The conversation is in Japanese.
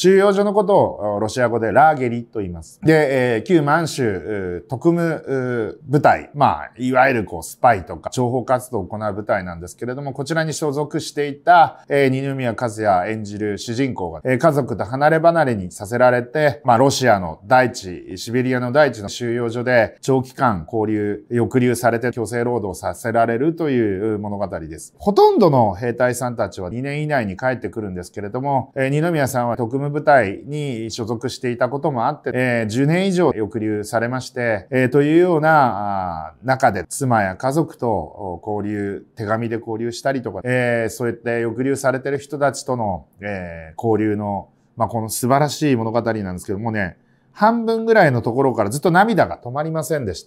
収容所のことをロシア語でラーゲリと言います。で、えー、旧満州特務部隊、まあ、いわゆるこうスパイとか情報活動を行う部隊なんですけれども、こちらに所属していた、えー、二宮和也演じる主人公が、えー、家族と離れ離れにさせられて、まあ、ロシアの大地、シベリアの大地の収容所で長期間交流、抑留されて強制労働させられるという物語です。ほとんどの兵隊さんたちは2年以内に帰ってくるんですけれども、えー、二宮さんは特務部隊に所属していたこともあって、え10年以上抑留されまして、えというような中で妻や家族と交流、手紙で交流したりとか、えそうやって抑留されてる人たちとの、え交流の、まあ、この素晴らしい物語なんですけどもね、半分ぐらいのところからずっと涙が止まりませんでした。